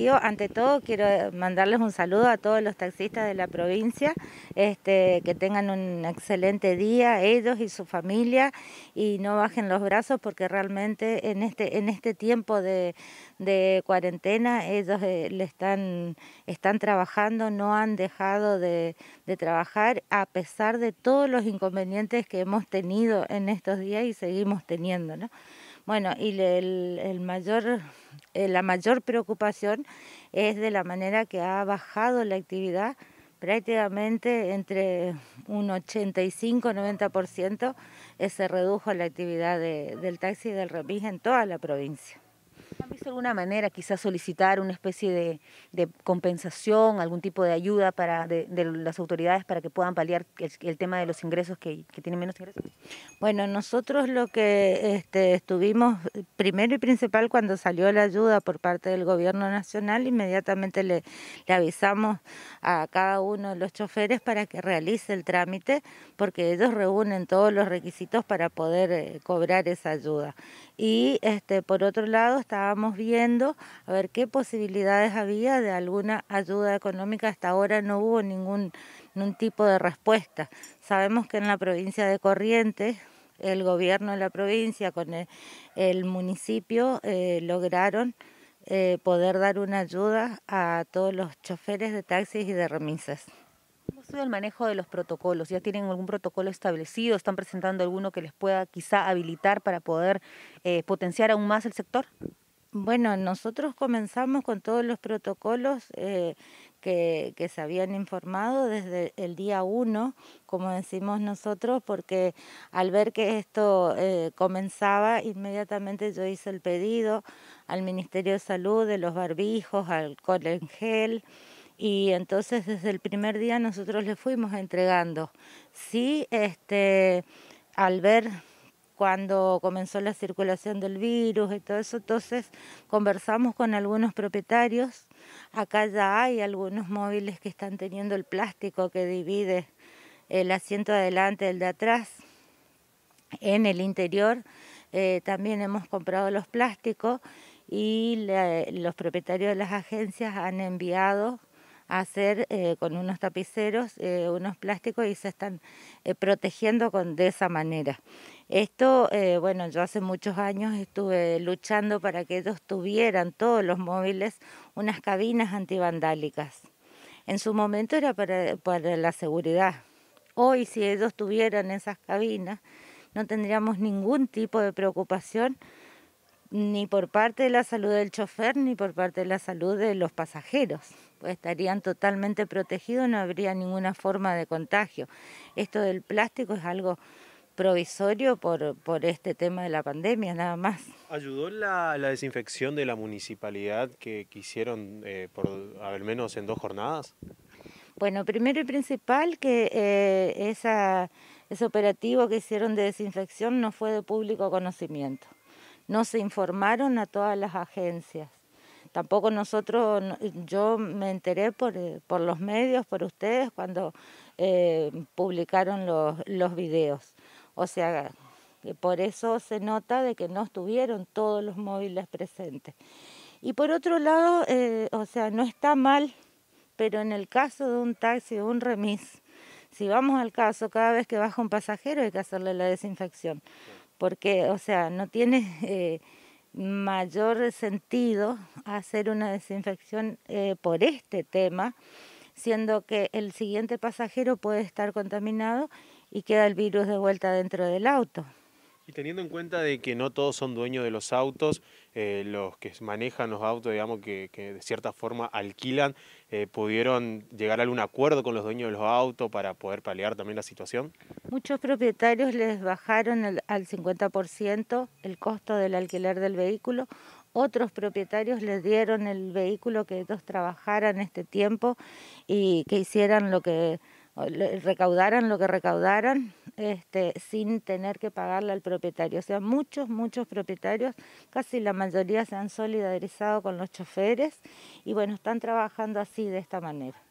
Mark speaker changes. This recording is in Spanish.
Speaker 1: Yo, ante todo, quiero eh, mandarles un saludo a todos los taxistas de la provincia, este, que tengan un excelente día, ellos y su familia, y no bajen los brazos porque realmente en este, en este tiempo de, cuarentena ellos eh, le están, están trabajando, no han dejado de, trabajar a pesar de todos los inconvenientes que hemos tenido en estos días y seguimos teniendo. ¿no? Bueno, y el mayor eh, la mayor preocupación es de la manera que ha bajado la actividad prácticamente entre un 85-90% eh, se redujo la actividad del taxi y del remis en toda la provincia. ¿Han visto alguna manera, quizás solicitar una especie de, compensación, algún tipo de ayuda para de, las autoridades para que puedan paliar el, tema de los ingresos que, tienen menos ingresos? Bueno, nosotros lo que este, estuvimos primero y principal cuando salió la ayuda por parte del gobierno nacional, inmediatamente le, avisamos a cada uno de los choferes para que realice el trámite, porque ellos reúnen todos los requisitos para poder eh, cobrar esa ayuda. Y este, por otro lado está estábamos viendo a ver qué posibilidades había de alguna ayuda económica. Hasta ahora no hubo ningún, ningún tipo de respuesta. Sabemos que en la provincia de Corrientes el gobierno de la provincia con el, municipio eh, lograron eh, poder dar una ayuda a todos los choferes de taxis y de remisas. ¿Cómo ha el manejo de los protocolos? ¿Ya tienen algún protocolo establecido? ¿Están presentando alguno que les pueda quizá habilitar para poder eh, potenciar aún más el sector? Bueno, nosotros comenzamos con todos los protocolos eh, que, se habían informado desde el día uno, como decimos nosotros, porque al ver que esto eh, comenzaba, inmediatamente yo hice el pedido al Ministerio de Salud de los barbijos, al en y entonces desde el primer día nosotros le fuimos entregando. Sí, este, al ver cuando comenzó la circulación del virus y todo eso. Entonces conversamos con algunos propietarios. Acá ya hay algunos móviles que están teniendo el plástico que divide el asiento adelante del de atrás. En el interior eh, también hemos comprado los plásticos y los propietarios de las agencias han enviado hacer eh, con unos tapiceros, eh, unos plásticos y se están eh, protegiendo con, de esa manera. Esto, bueno, yo hace muchos años estuve luchando para que ellos tuvieran todos los móviles unas cabinas antivandálicas. En su momento era para la seguridad. Hoy si ellos tuvieran esas cabinas, no tendríamos ningún tipo de preocupación ni por parte de la salud del chofer ni por parte de la salud de los pasajeros. Pues estarían totalmente protegidos, no habría ninguna forma de contagio. Esto del plástico es algo provisorio por, este tema de la pandemia, nada más.
Speaker 2: ¿Ayudó la, desinfección de la municipalidad que, hicieron eh, al menos en dos jornadas?
Speaker 1: Bueno, primero y principal que eh, ese operativo que hicieron de desinfección no fue de público conocimiento no se informaron a todas las agencias. Tampoco nosotros, yo me enteré eh, por, los medios, por ustedes, cuando eh, publicaron los, los videos. O sea, por eso se nota de que no estuvieron todos los móviles presentes. Y por otro lado, eh, o sea, no está mal, pero en el caso de un taxi o un remis, si vamos al caso, cada vez que baja un pasajero hay que hacerle la desinfección porque, o sea, no tiene eh, mayor sentido hacer una desinfección eh, por este tema, siendo que el siguiente pasajero puede estar contaminado y queda el virus de vuelta dentro del auto.
Speaker 2: Y teniendo en cuenta de que no todos son dueños de los autos, eh, los que manejan los autos, digamos, que, de cierta forma alquilan, eh, ¿pudieron llegar a algún acuerdo con los dueños de los autos para poder paliar también la situación?
Speaker 1: Muchos propietarios les bajaron al 50% el costo del alquiler del vehículo, otros propietarios les dieron el vehículo que ellos trabajaran este tiempo y que hicieran lo que recaudaran lo que recaudaran este, sin tener que pagarle al propietario. O sea, muchos, muchos propietarios, casi la mayoría se han solidarizado con los choferes y bueno, están trabajando así de esta manera.